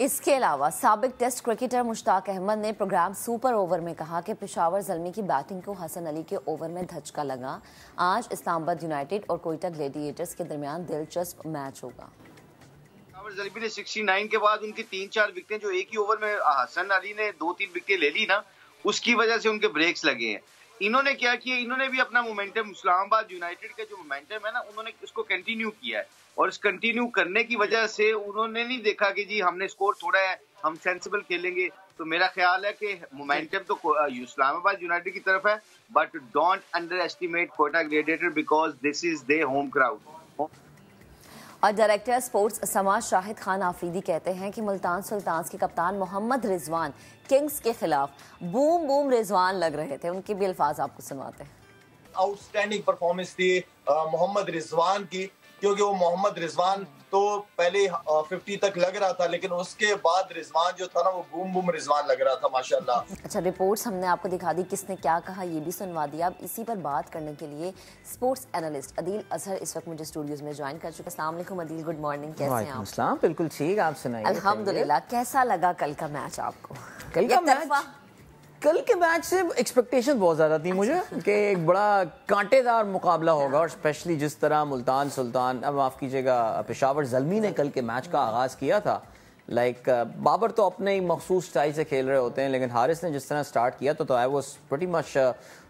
इसके अलावा सबक टेस्ट क्रिकेटर मुश्ताक अहमद ने प्रोग्राम सुपर ओवर में कहा कि पिशावर जलमी की बैटिंग को हसन अली के ओवर में धचका लगा आज इस्लामाबाद यूनाइटेड और कोयटा ग्लेडिएटर्स के दरमियान दिलचस्प मैच होगा जलमी ने 69 के बाद उनकी तीन चार विकेटें जो एक ही ओवर में हसन अली ने दो तीन विकेटें ले ली ना उसकी वजह से उनके ब्रेक्स लगे हैं इन्होंने क्या किया इन्होंने भी अपना मोमेंटम इस्लामाबाद यूनाइटेड का जो मोमेंटम है ना उन्होंने इसको कंटिन्यू किया है और इस कंटिन्यू करने की वजह से उन्होंने नहीं देखा कि जी हमने स्कोर थोड़ा है हम सेंसिबल खेलेंगे तो मेरा ख्याल है कि मोमेंटम तो इस्लामाबाद यूनाइटेड की तरफ है but don't underestimate Quetta gladiators because this is the home crowd और डायरेक्टर स्पोर्ट्स समाज शाहिद खान आफरीदी कहते हैं कि मुल्तान सुल्तान के कप्तान मोहम्मद रिजवान किंग्स के खिलाफ बूम बूम रिजवान लग रहे थे उनके भी अल्फाज आपको सुनवाते हैं आउटस्टैंडिंग परफॉर्मेंस थी मोहम्मद रिजवान की क्योंकि वो मोहम्मद रिजवान तो पहले फिफ्टी तक लग रहा था लेकिन उसके बाद रिजवान जो था ना वो बूम बूम रिजवान लग रहा था माशाल्लाह अच्छा रिपोर्ट्स हमने आपको दिखा दी किसने क्या कहा ये भी सुनवा दिया अब इसी पर बात करने के लिए स्पोर्ट्स एनालिस्ट अदील अजहर इस वक्त मुझे स्टूडियोज में ज्वाइन कर चुके असलम अदील गुड मॉर्निंग कैसे हैं आप बिल्कुल ठीक आप सुनाइए अलहमदुल्ला कैसा लगा कल का मैच आपको कल का मैच कल के मैच से एक्सपेक्टेशन बहुत ज़्यादा थी मुझे अच्छा। कि एक बड़ा कांटेदार मुकाबला होगा और स्पेशली जिस तरह मुल्तान सुल्तान अब माफ़ कीजिएगा पेशावर जलमी ने कल के मैच का आगाज़ किया था लाइक बाबर uh, तो अपने ही मखसूस स्टाइल से खेल रहे होते हैं लेकिन हारिस ने जिस तरह स्टार्ट किया तो I was very much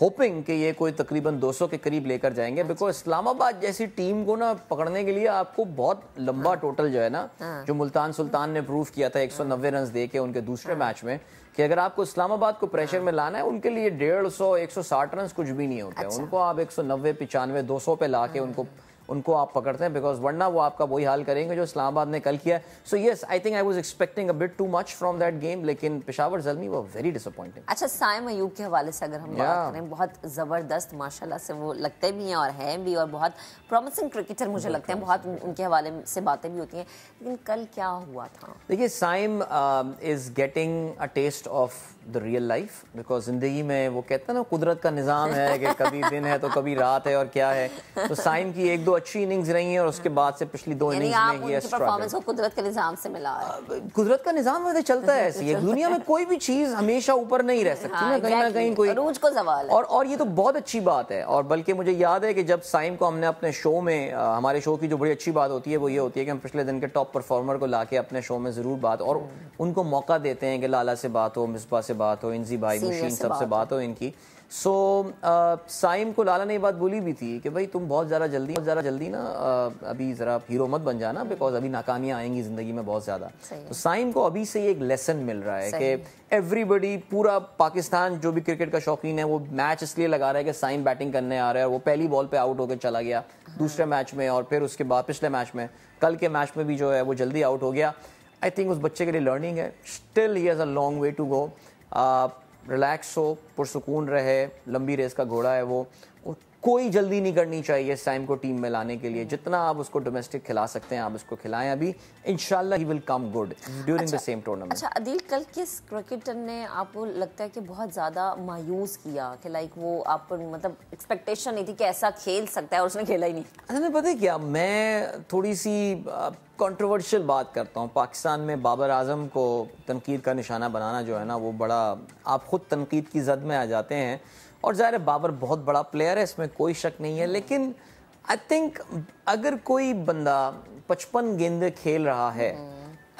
hoping कि ये कोई तकरीबन 200 के करीब लेकर जाएंगे बिकॉज अच्छा। इस्लामाबाद जैसी टीम को ना पकड़ने के लिए आपको बहुत लंबा टोटल हाँ। जो है ना हाँ। जो मुल्तान सुल्तान ने प्रूव किया था एक सौ नब्बे रन हाँ। दे के उनके दूसरे मैच में कि अगर आपको इस्लामाबाद को प्रेशर में लाना है उनके लिए डेढ़ सौ एक सौ साठ रन कुछ भी नहीं होते अच्छा। उनको आप एक सौ नब्बे पिचानवे दो सौ पे ला के उनको उनको आप पकड़ते हैं बिकॉज वरना वो आपका वही हाल करेंगे जो इस्लामाबाद ने कल किया so yes I think I was expecting a bit too much from that game लेकिन पिशावर जलमी वो वेरी डिसअपॉइंटिंग अच्छा साइम अयूब के हवाले से अगर हम yeah. बात करें बहुत ज़बरदस्त माशाल्लाह से वो लगते भी हैं और हैं भी और बहुत प्रॉमिसिंग क्रिकेटर मुझे लगते हैं बहुत उनके हवाले से बातें भी होती हैं लेकिन कल क्या हुआ था देखिए Saim is getting a test of the real life because ज़िंदगी में वो कहते हैं ना कुदरत का निज़ाम है कि कभी दिन है तो कभी रात है और क्या है तो साइन की एक दो अच्छी इनिंग्स रही हैं और उसके बाद से पिछली दो इनिंग्स में ये परफॉर्मेंस को कुदरत के निज़ाम से मिला है कुदरत का निज़ाम वैसे चलता है ऐसी दुनिया में कोई भी चीज़ हमेशा ऊपर नहीं रह सकती ना कहीं ना कहीं कोई रूज को सवाल और और ये तो बहुत अच्छी बात है और बल्कि मुझे याद है कि जब साइम को हमने अपने शो में हमारे शो की जो बड़ी अच्छी बात होती है वो ये होती है कि हम पिछले दिन के टॉप परफॉर्मर को ला अपने शो में ज़रूर बात और उनको मौका देते हैं कि लाला से बात हो मिसबा से बात हो इनजी भाई मुशीन सब से बात हो इनकी सो so, uh, साइम को लाला ने ये बात बोली भी थी कि भाई तुम बहुत ज़्यादा जल्दी बहुत ज़्यादा जल्दी ना uh, अभी ज़रा हीरो मत बन जाना बिकॉज अभी नाकामियाँ आएंगी ज़िंदगी में बहुत ज़्यादा तो साइम को अभी से ये एक लेसन मिल रहा है कि एवरीबडी पूरा पाकिस्तान जो भी क्रिकेट का शौकीन है वो मैच इसलिए लगा रहा है कि साइम बैटिंग करने आ रहा है वो पहली बॉल पर आउट होकर चला गया हाँ। दूसरे मैच में और फिर उसके बाद पिछले मैच में कल के मैच में भी जो है वो जल्दी आउट हो गया आई थिंक उस बच्चे के लिए लर्निंग है still he has a long way to go relax हो पुरसकून रहे लंबी रेस का घोड़ा है वो कोई जल्दी नहीं करनी चाहिए इस टाइम को टीम में लाने के लिए जितना आप उसको डोमेस्टिक खिला सकते हैं आप उसको खिलाएं अभी इनशाला he will come good during the same tournament अच्छा अदील कल किस क्रिकेटर ने आपको लगता है कि बहुत ज़्यादा मायूस किया कि लाइक वो आप मतलब एक्सपेक्टेशन नहीं थी कि ऐसा खेल सकता है और उसने खेला ही नहीं अच्छा मैं पता है क्या मैं थोड़ी सी कंट्रोवर्शियल बात करता हूँ पाकिस्तान में बाबर आजम को तनकीद का निशाना बनाना जो है ना वो बड़ा आप ख़ुद तनकीद की जद में आ जाते हैं और ज़ाहिर बाबर बहुत बड़ा प्लेयर है इसमें कोई शक नहीं है लेकिन आई थिंक अगर कोई बंदा पचपन गेंदे खेल रहा है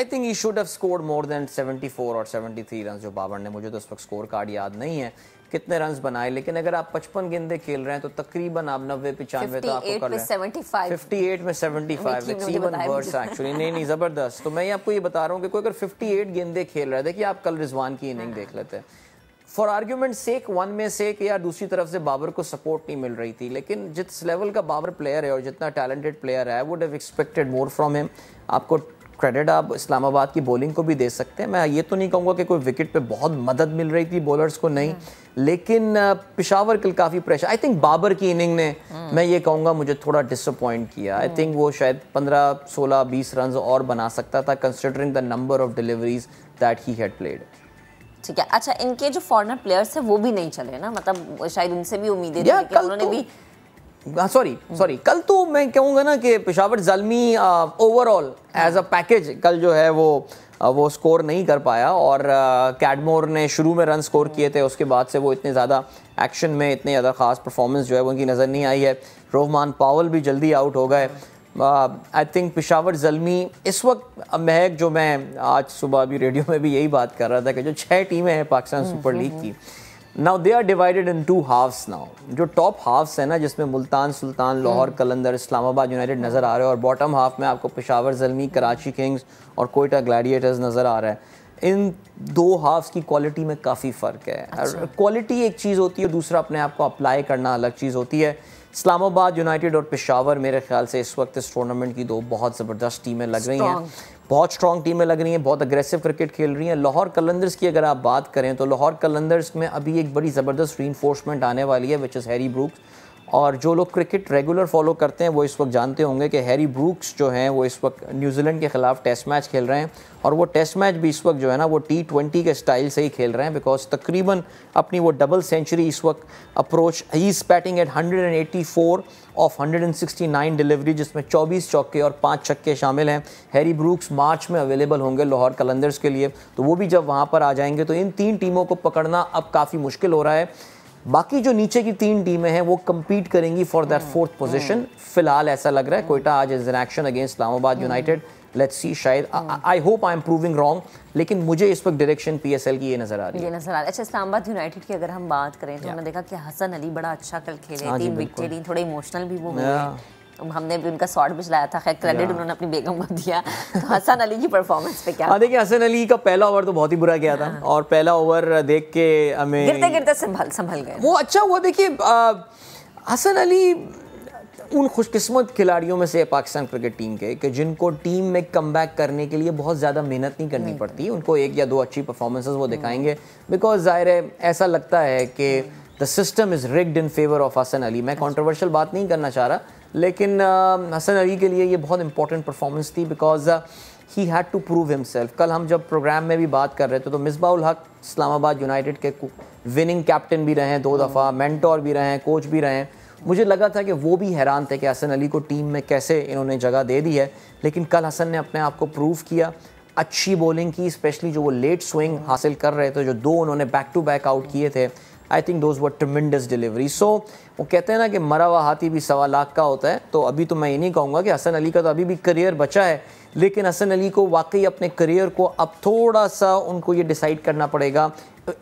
I think he should have more than four और थ्री रन जो बाबर ने मुझे तो उस वक्त स्कोर कार्ड याद नहीं है कितने रन बनाए लेकिन अगर आप पचपन गेंदे खेल रहे हैं तो तकरीबन आप नब्बे पिचानवे तो आपको कर रहे फिफ्टी एट में सेवेंटी फाइव एक्चुअली नहीं नहीं जबरदस्त तो मैं आपको ये बता रहा हूँ कि कोई अगर फिफ्टी एट गेंदे खेल रहे है देखिए आप कल रिजवान की इनिंग हाँ। देख लेते हैं फॉर आर्ग्यूमेंट सेक वन में सेक या दूसरी तरफ से बाबर को सपोर्ट नहीं मिल रही थी लेकिन जिस लेवल का बाबर प्लेयर है और जितना टैलेंटेड प्लेयर है would have expected more from him आपको क्रेडिट आप इस्लामाबाद की बॉलिंग को भी दे सकते हैं मैं ये तो नहीं कहूँगा कि कोई विकेट पे बहुत मदद मिल रही थी बॉलर्स को नहीं लेकिन uh, पिशावर के काफ़ी प्रेशर आई थिंक बाबर की इनिंग ने मैं ये कहूँगा मुझे थोड़ा डिसअपॉइंट किया आई थिंक वो शायद पंद्रह सोलह बीस रन और बना सकता था considering the number of deliveries that he had played ठीक है अच्छा इनके जो फॉरनर प्लेयर्स है वो भी नहीं चले ना मतलब शायद उनसे भी उम्मीदें उन्होंने तो- भी सॉरी हाँ, सॉरी कल तो मैं कहूंगा ना कि Peshawar Zalmi overall as a package कल जो है वो वो स्कोर नहीं कर पाया और कैडमोर ने शुरू में रन स्कोर किए थे उसके बाद से वो इतने ज़्यादा एक्शन में इतने ज़्यादा खास परफॉर्मेंस जो है उनकी नज़र नहीं आई है रोहमान पावल भी जल्दी आउट हो गए आई थिंक पिशावर जलमी इस वक्त महक जो मैं आज सुबह अभी रेडियो में भी यही बात कर रहा था कि जो छः टीमें हैं Pakistan super hmm, league hmm, की now they are divided in two halves now जो टॉप हाफ्स है ना जिसमें मुल्तान सुल्तान हम्म। लाहौर कलंदर इस्लामाबाद यूनाइटेड नज़र आ रहे हैं और बॉटम हाफ में आपको पिशावर जलमी कराची किंग्स और कोयटा ग्लैडिएटर्स नज़र आ रहा है इन दो हाफ्स की क्वालिटी में काफ़ी फ़र्क है क्वालिटी अच्छा। एक चीज़ होती है दूसरा अपने आप को अप्लाई करना अलग चीज़ होती है इस्लामाबाद यूनाइटेड और पेशावर मेरे ख्याल से इस वक्त इस टूर्नामेंट की दो बहुत ज़बरदस्त टीमें लग रही हैं बहुत स्ट्रॉन्ग टीमें लग रही हैं बहुत अग्रेसिव क्रिकेट खेल रही हैं लाहौर कलंदर्स की अगर आप बात करें तो लाहौर कलंदर्स में अभी एक बड़ी ज़बरदस्त री आने वाली है विच इज़ हैरी ब्रूक और जो लोग क्रिकेट रेगुलर फॉलो करते हैं वो इस वक्त जानते होंगे कि हैरी ब्रूक्स जो हैं वो इस वक्त न्यूजीलैंड के ख़िलाफ़ टेस्ट मैच खेल रहे हैं और वो टेस्ट मैच भी इस वक्त जो है ना वो टी ट्वेंटी के स्टाइल से ही खेल रहे हैं बिकॉज तकरीबन अपनी वो डबल सेंचुरी इस वक्त approach he is batting at hundred and eighty four of hundred and sixty nine delivery जिसमें चौबीस चौके और पाँच छक्के शामिल हैं हैरी ब्रूक्स मार्च में अवेलेबल होंगे लाहौर कलंदर्स के लिए तो वो भी जब वहाँ पर आ जाएंगे तो इन तीन टीमों को पकड़ना अब काफ़ी मुश्किल हो रहा है बाकी जो नीचे की तीन टीमें हैं वो कम्पीट करेंगी फॉर दैट फोर्थ पोजीशन फिलहाल ऐसा लग रहा है हम्म। कोयटा आज is in action against Islamabad united let's see शायद I hope I am proving wrong लेकिन मुझे इस वक्त डायरेक्शन पीएसएल की ये नजर आ रही है ये नजर आ रही है अच्छा इस्लामाबाद यूनाइटेड की अगर हम बात करें तो हमने देखा कि हसन अली बड़ा अच्छा कल खेले तीन हाँ विकेट ली थोड़े इमोशनल भी वो हुए हमने भी उनका शॉर्ट भी चलाया था खैर क्रेडिट उन्होंने अपनी बेगम को दिया तो हसन अली की परफॉर्मेंस पे क्या हाँ, देखिए हसन अली का पहला ओवर तो बहुत ही बुरा गया था हाँ। और पहला ओवर देख के हमें गिरते गिरते संभल संभल गए वो अच्छा हुआ देखिए हसन अली उन खुशकिस्मत खिलाड़ियों में से पाकिस्तान क्रिकेट टीम के कि जिनको टीम में कम करने के लिए बहुत ज़्यादा मेहनत नहीं करनी नहीं। पड़ती उनको एक या दो अच्छी परफॉर्मेंसेज वो हाँ। दिखाएंगे बिकॉज ज़ाहिर है ऐसा लगता है कि the system is rigged in favour of Hasan Ali मैं कॉन्ट्रोवर्शल अच्छा। बात नहीं करना चाह रहा लेकिन हसन अली के लिए ये बहुत इंपॉर्टेंट परफॉर्मेंस थी because he had to prove himself कल हम जब प्रोग्राम में भी बात कर रहे थे तो मिसबा उल हक इस्लामाबाद यूनाइटेड के विनिंग कैप्टन भी रहे हैं दो दफ़ा मैंटोर हाँ। भी रहे हैं कोच भी रहे हैं मुझे लगा था कि वो भी हैरान थे कि हसन अली को टीम में कैसे इन्होंने जगह दे दी है लेकिन कल हसन ने अपने आप को प्रूव किया अच्छी बॉलिंग की स्पेशली जो वो लेट स्विंग हासिल कर रहे थे जो दो उन्होंने बैक टू बैक आउट किए थे I think those were tremendous delivery so वो कहते हैं ना कि मरा हुआ हाथी भी सवा लाख का होता है तो अभी तो मैं ये नहीं कहूँगा कि हसन अली का तो अभी भी करियर बचा है लेकिन हसन अली को वाकई अपने करियर को अब थोड़ा सा उनको ये डिसाइड करना पड़ेगा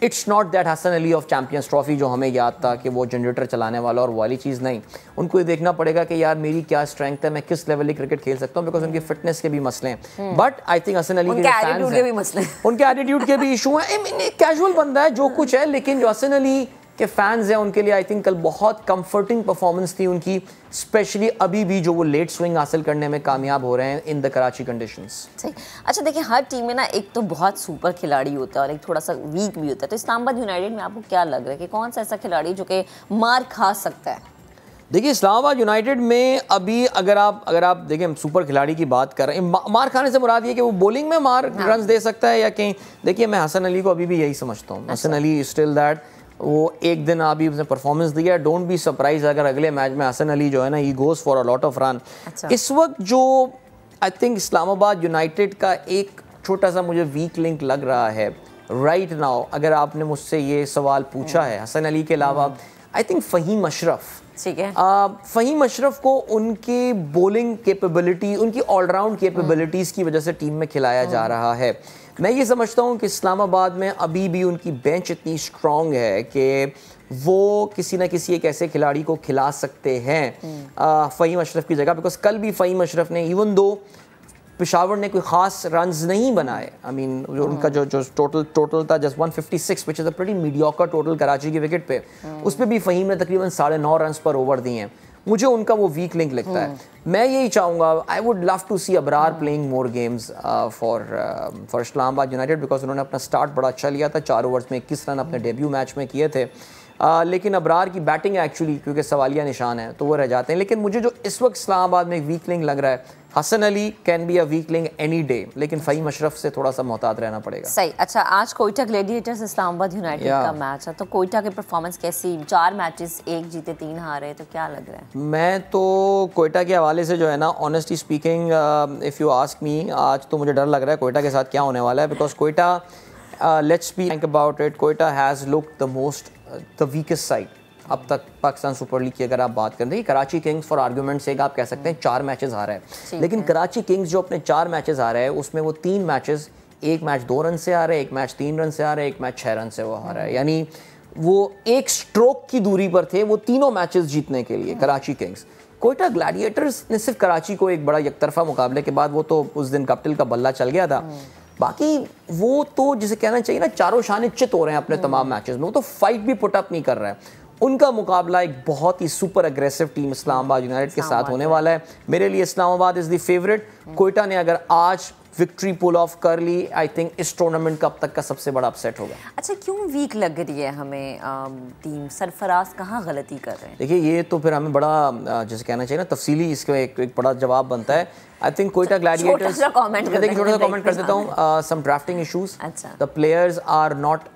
it's not that Hasan Ali of champions trophy जो हमें याद था कि वो जनरेटर चलाने वाला और वाली चीज़ नहीं उनको ये देखना पड़ेगा कि यार मेरी क्या स्ट्रेंथ है मैं किस लेवल की क्रिकेट खेल सकता हूँ बिकॉज उनकी फिटनेस के भी मसले हैं but I think Hasan Ali के भी मसले उनके एटीट्यूड के भी इशू हैं कैजुअल बंदा है जो कुछ है लेकिन जो हसन अली के फैंस हैं उनके लिए आई थिंक कल बहुत कंफर्टिंग परफॉर्मेंस थी उनकी स्पेशली अभी भी जो वो लेट स्विंग हासिल करने में कामयाब हो रहे हैं इन द कराची कंडीशन सही अच्छा देखिए हर टीम में ना एक तो बहुत सुपर खिलाड़ी होता है और एक थोड़ा सा वीक भी होता है तो इस्लामाबाद यूनाइटेड में आपको क्या लग रहा है कि कौन सा ऐसा खिलाड़ी जो कि मार खा सकता है देखिए इस्लामाबाद यूनाइटेड में अभी अगर आप अगर आप देखिए हम सुपर खिलाड़ी की बात कर रहे हैं मार खाने से मुराद ये कि वो बॉलिंग में मार हाँ। रन दे सकता है या कहीं देखिए मैं हसन अली को अभी भी यही समझता हूँ अच्छा। हसन अली स्टिल दैट वो एक दिन अभी उसने परफॉर्मेंस दिया डोंट बी सरप्राइज अगर अगले मैच में हसन अली जो है ना ही goes for a lot of run इस वक्त जो आई थिंक इस्लामाबाद यूनाइटेड का एक छोटा सा मुझे वीक लिंक लग रहा है राइट right नाउ अगर आपने मुझसे ये सवाल पूछा हम्म। है हसन अली के अलावा आई हम्म। थिंक फ़हीम अशरफ़ ठीक है फ़हीम अशरफ को उनकी बोलिंग केपेबिलिटी उनकी ऑलराउंड केपेबिलिटीज हम्म। की वजह से टीम में खिलाया जा हम्म। रहा है मैं ये समझता हूँ कि इस्लामाबाद में अभी भी उनकी बेंच इतनी स्ट्रॉन्ग है कि वो किसी ना किसी एक ऐसे खिलाड़ी को खिला सकते हैं हम्म। फ़हीम अशरफ की जगह बिकॉज कल भी फ़हीम अशरफ ने इवन दो पिशावर ने कोई ख़ास रन नहीं बनाए आई मीन जो उनका हाँ। जो जो टोटल टोटल था just one fifty six which is a pretty mediocre total Karachi की विकेट पे हाँ। उस पर भी फ़हीम ने तकरीबन साढ़े नौ रन पर ओवर दिए हैं मुझे उनका वो वीक लिंक लगता है हाँ। मैं यही चाहूँगा I would love to see Abrar playing more games for for Islamabad united because उन्होंने अपना स्टार्ट बड़ा अच्छा लिया था चार ओवर्स में इक्कीस रन अपने डेब्यू मैच में किए थे आ, लेकिन अबरार की बैटिंग है एक्चुअली क्योंकि सवालिया निशान है तो वो रह जाते हैं लेकिन मुझे जो इस वक्त इस्लामाबाद में एक वीकलिंग लग रहा है Hasan Ali can be a weakling any day लेकिन फ़हीम अशरफ से थोड़ा सा मोहतात रहना पड़ेगा सही अच्छा आज कोयटा ग्लेडिएटर्स इस्लामाबाद यूनाइटेड का मैच है तो कोयटा के परफॉर्मेंस कैसी चार मैचेस एक जीते तीन हारे तो क्या लग रहा है मैं तो कोयटा के हवाले से जो है ना honestly speaking if you ask me आज तो मुझे डर लग रहा है कोयटा के साथ क्या होने वाला है because Quetta let's be think about it Quetta has look the most the weakest side अब तक पाकिस्तान सुपर लीग की अगर आप बात करें कराची किंग्स फॉर आर्ग्यूमेंट से आप कह सकते हैं चार मैचेस हारा है लेकिन है। कराची किंग्स जो अपने चार मैचेस आ रहे हैं उसमें वो तीन मैचेस एक मैच दो रन से आ रहे हैं एक मैच तीन रन से आ रहे हैं एक मैच छः रन से वो हारा है यानी वो एक स्ट्रोक की दूरी पर थे वो तीनों मैचेस जीतने के लिए कराची किंग्स कोयटा ग्लैडिएटर्स ने सिर्फ कराची को एक बड़ा यकतरफा मुकाबले के बाद वो तो उस दिन कप्टिल का बल्ला चल गया था बाकी वो तो जिसे कहना चाहिए ना चारों शान चित हो रहे हैं अपने तमाम मैचेस में वो तो फाइट भी पुटअप नहीं कर रहा है उनका मुकाबला एक बहुत ही super aggressive team Islamabad united के साथ होने वाला है मेरे लिए Islamabad is the favourite Quetta ने अगर आज विक्ट्री पुल ऑफ कर ली आई थिंक इस टूर्नामेंट का अब तक का सबसे बड़ा अपसेट होगा अच्छा क्यों वीक लग रही है हमें टीम सरफराज कहाँ गलती कर रहे हैं देखिए ये तो फिर हमें बड़ा जैसे कहना चाहिए ना तफसीली इसका एक, एक बड़ा जवाब बनता है आई थिंक कोयटा ग्लैडिएटर्स अच्छा, छोटा सा कमेंट कर देता हूँ some drafting issues the players are not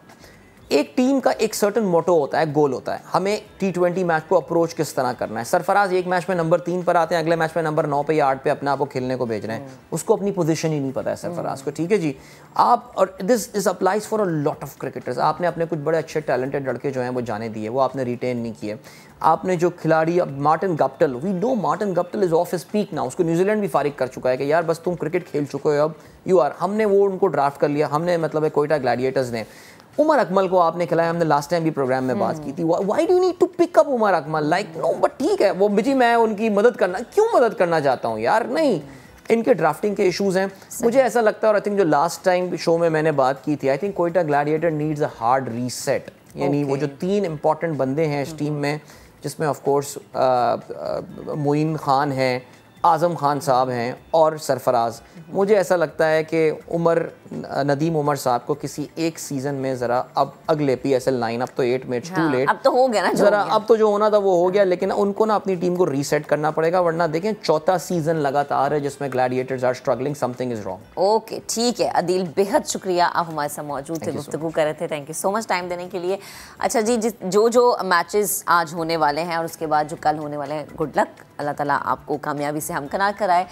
एक टीम का एक सर्टन मोटो होता है गोल होता है हमें टी ट्वेंटी मैच को अप्रोच किस तरह करना है सरफराज एक मैच में नंबर तीन पर आते हैं अगले मैच में नंबर नौ पे या आठ पे अपने आप को खेलने को भेज रहे हैं हम्म। उसको अपनी पोजीशन ही नहीं पता है सरफराज को ठीक है जी आप और this is applies for a lot of cricketers आपने अपने कुछ बड़े अच्छे टैलेंटेड लड़के जो हैं वो जाने दिए वो आपने रिटेन नहीं किए आपने जो खिलाड़ी अब Martin Guptill we know Martin Guptill is of speak ना उसको न्यूजीलैंड भी फारिग कर चुका है कि यार बस तुम क्रिकेट खेल चुके हो अब यू आर हमने वो उनको ड्राफ्ट कर लिया हमने मतलब कोयटा ग्लैडिएटर्स ने उमर अकमल को आपने खिलाया हमने लास्ट टाइम भी प्रोग्राम में बात की थी why do need to pick up Umar Akmal like no but ठीक है वो बिजी मैं उनकी मदद करना क्यों मदद करना चाहता हूँ यार नहीं इनके ड्राफ्टिंग के इश्यूज हैं मुझे ऐसा लगता है और आई थिंक जो लास्ट टाइम शो में मैंने बात की थी I think Quetta gladiator needs a hard reset यानी वो जो तीन इंपॉर्टेंट बंदे हैं इस टीम हम्म। में जिसमें ऑफ कोर्स मोइन खान हैं आज़म खान साहब हैं और सरफराज हम्म। मुझे ऐसा लगता है कि उमर नदीम उमर साहब को किसी एक सीजन में जरा अब अगले पी एस एल नाइन अब तो एट मिनट्स टू लेट अब तो हो गया ना जरा अब तो जो होना था वो हो गया लेकिन उनको ना अपनी टीम को रीसेट करना पड़ेगा वरना देखें चौथा सीजन लगातार है जिसमें gladiators are struggling something is wrong okay ठीक है अदील बेहद शुक्रिया आप हमारे साथ मौजूद थे गुफ्तु कर रहे थे thank you so much time देने के लिए अच्छा जी जो जो मैचेस आज होने वाले हैं और उसके बाद जो कल होने वाले हैं गुड लक अल्लाह ताला आपको कामयाबी से हमकनार कराए